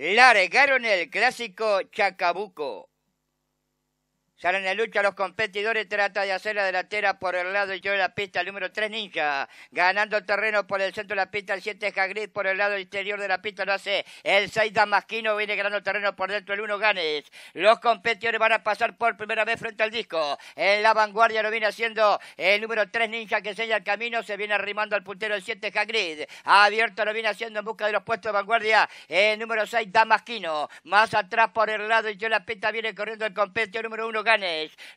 largaron el clásico Chacabuco. Salen en lucha los competidores, trata de hacer la delantera por el lado y yo de la pista, el número 3 Ninja. Ganando terreno por el centro de la pista, el 7 Jagrid por el lado exterior de la pista lo hace. El 6 Damasquino viene ganando terreno por dentro, el 1 Ganes. Los competidores van a pasar por primera vez frente al disco. En la vanguardia lo viene haciendo el número 3 Ninja que enseña el camino, se viene arrimando al puntero el 7 Jagrid. Abierto lo viene haciendo en busca de los puestos de vanguardia. El número 6 Damasquino. Más atrás por el lado y yo de la pista viene corriendo el competidor número 1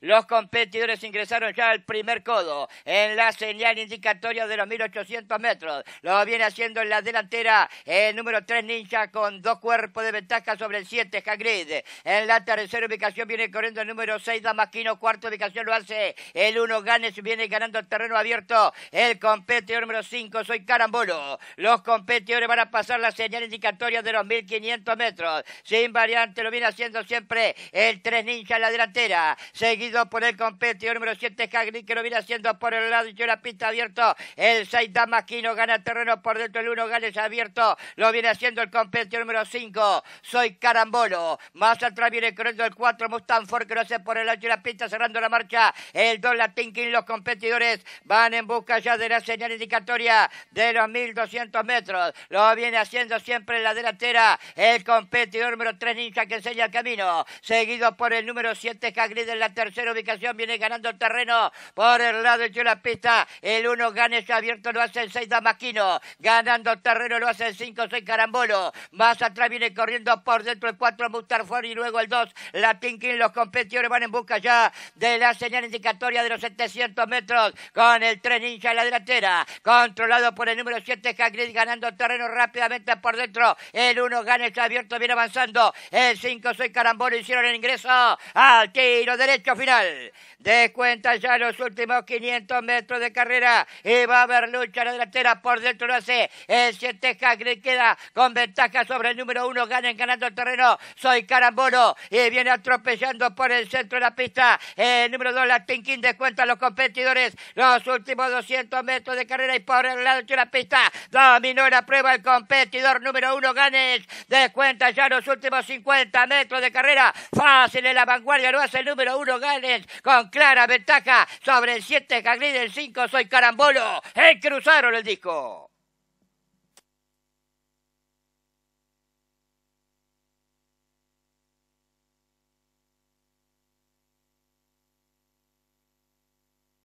los competidores ingresaron ya al primer codo en la señal indicatoria de los 1800 metros. Lo viene haciendo en la delantera el número 3 Ninja con dos cuerpos de ventaja sobre el 7 Hagrid. En la tercera ubicación viene corriendo el número 6 Damasquino. Cuarta ubicación lo hace el 1 Ganesh. Viene ganando el terreno abierto. El competidor número 5 soy Carambolo. Los competidores van a pasar la señal indicatoria de los 1500 metros. Sin variante lo viene haciendo siempre el 3 Ninja en la delantera seguido por el competidor número 7 Jagri que lo viene haciendo por el lado y la pista abierto. El 6 Damasquino gana terreno por dentro, el 1 Gales abierto, lo viene haciendo el competidor número 5, Soy Carambolo. Más atrás viene corriendo el 4 Mustang que lo hace por el lado y la pista cerrando la marcha. El 2 Latin los competidores van en busca ya de la señal indicatoria de los 1200 metros. Lo viene haciendo siempre en la delantera el competidor número 3 Ninja que enseña el camino, seguido por el número 7 Jagri. Y en la tercera ubicación viene ganando terreno por el lado de la pista. El 1 gana abierto, lo hace el 6 Damasquino. Ganando terreno lo hace el 5, 6 Carambolo. Más atrás viene corriendo por dentro el 4 Mustarfor y luego el 2 la Tinkin. Los competidores van en busca ya de la señal indicatoria de los 700 metros con el 3 Ninja en la delantera. Controlado por el número 7 Hagrid ganando terreno rápidamente por dentro. El 1 gana abierto, viene avanzando. El 5, 6 Carambolo hicieron el ingreso al tiro derecho final. Descuenta ya los últimos 500 metros de carrera y va a haber lucha en la delantera por dentro lo hace el 7 que queda con ventaja sobre el número 1 ganen ganando el terreno soy Carambolo y viene atropellando por el centro de la pista el número 2 la King descuenta a los competidores los últimos 200 metros de carrera y por el lado de la pista dominó la prueba el competidor número 1 Ganes descuenta ya los últimos 50 metros de carrera fácil en la vanguardia lo hace número uno Gales con clara ventaja sobre el siete, Gagli del 5 Soy Carambolo. El ¡Eh, cruzaron el disco!